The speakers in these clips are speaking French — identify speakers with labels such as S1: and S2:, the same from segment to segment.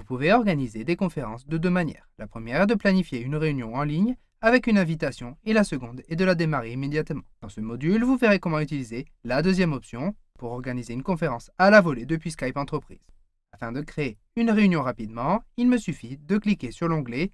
S1: Vous pouvez organiser des conférences de deux manières. La première est de planifier une réunion en ligne avec une invitation et la seconde est de la démarrer immédiatement. Dans ce module, vous verrez comment utiliser la deuxième option pour organiser une conférence à la volée depuis Skype Entreprise. Afin de créer une réunion rapidement, il me suffit de cliquer sur l'onglet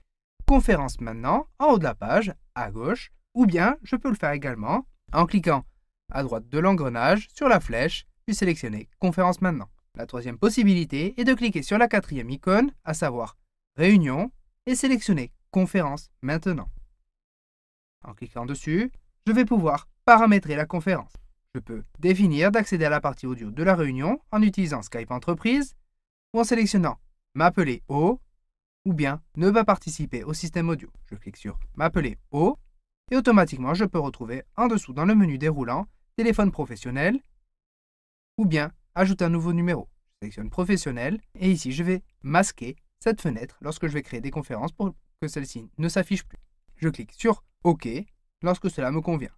S1: Conférence maintenant en haut de la page, à gauche, ou bien je peux le faire également en cliquant à droite de l'engrenage sur la flèche puis sélectionner Conférence maintenant. La troisième possibilité est de cliquer sur la quatrième icône, à savoir Réunion, et sélectionner Conférence maintenant. En cliquant dessus, je vais pouvoir paramétrer la conférence. Je peux définir d'accéder à la partie audio de la réunion en utilisant Skype Entreprise ou en sélectionnant M'appeler au ou bien ne pas participer au système audio. Je clique sur M'appeler au et automatiquement je peux retrouver en dessous dans le menu déroulant Téléphone professionnel ou bien Ajoute un nouveau numéro. Je sélectionne professionnel et ici je vais masquer cette fenêtre lorsque je vais créer des conférences pour que celle-ci ne s'affiche plus. Je clique sur OK lorsque cela me convient.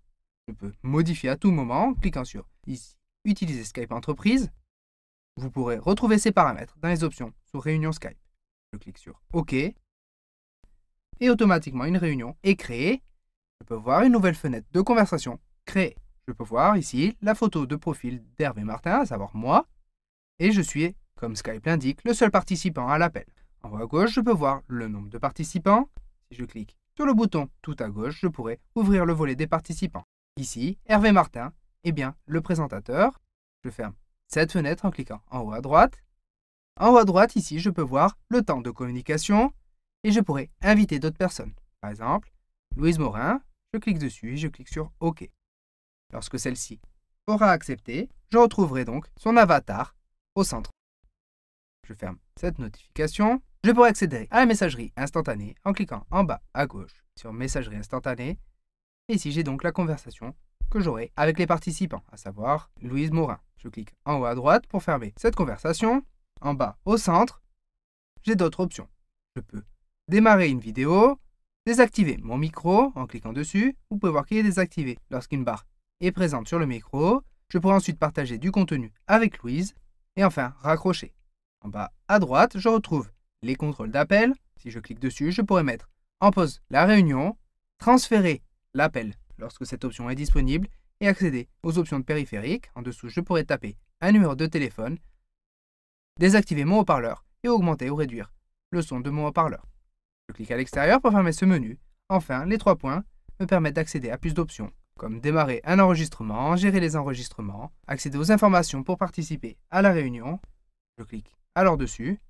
S1: Je peux modifier à tout moment en cliquant sur ici Utiliser Skype Entreprise. Vous pourrez retrouver ces paramètres dans les options sous Réunion Skype. Je clique sur OK et automatiquement une réunion est créée. Je peux voir une nouvelle fenêtre de conversation créée je peux voir ici la photo de profil d'Hervé Martin, à savoir moi, et je suis, comme Skype l'indique, le seul participant à l'appel. En haut à gauche, je peux voir le nombre de participants. Si je clique sur le bouton tout à gauche, je pourrais ouvrir le volet des participants. Ici, Hervé Martin, eh bien, le présentateur. Je ferme cette fenêtre en cliquant en haut à droite. En haut à droite, ici, je peux voir le temps de communication et je pourrais inviter d'autres personnes. Par exemple, Louise Morin, je clique dessus et je clique sur OK. Lorsque celle-ci aura accepté, je retrouverai donc son avatar au centre. Je ferme cette notification. Je pourrai accéder à la messagerie instantanée en cliquant en bas à gauche sur messagerie instantanée. Et ici, j'ai donc la conversation que j'aurai avec les participants, à savoir Louise Morin. Je clique en haut à droite pour fermer cette conversation. En bas au centre, j'ai d'autres options. Je peux démarrer une vidéo, désactiver mon micro en cliquant dessus. Vous pouvez voir qu'il est désactivé. Lorsqu'une barre et présente sur le micro. Je pourrai ensuite partager du contenu avec Louise et enfin raccrocher. En bas à droite, je retrouve les contrôles d'appel. Si je clique dessus, je pourrais mettre en pause la réunion, transférer l'appel lorsque cette option est disponible et accéder aux options de périphérique. En dessous, je pourrais taper un numéro de téléphone, désactiver mon haut-parleur et augmenter ou réduire le son de mon haut-parleur. Je clique à l'extérieur pour fermer ce menu. Enfin, les trois points me permettent d'accéder à plus d'options comme démarrer un enregistrement, gérer les enregistrements, accéder aux informations pour participer à la réunion. Je clique alors dessus.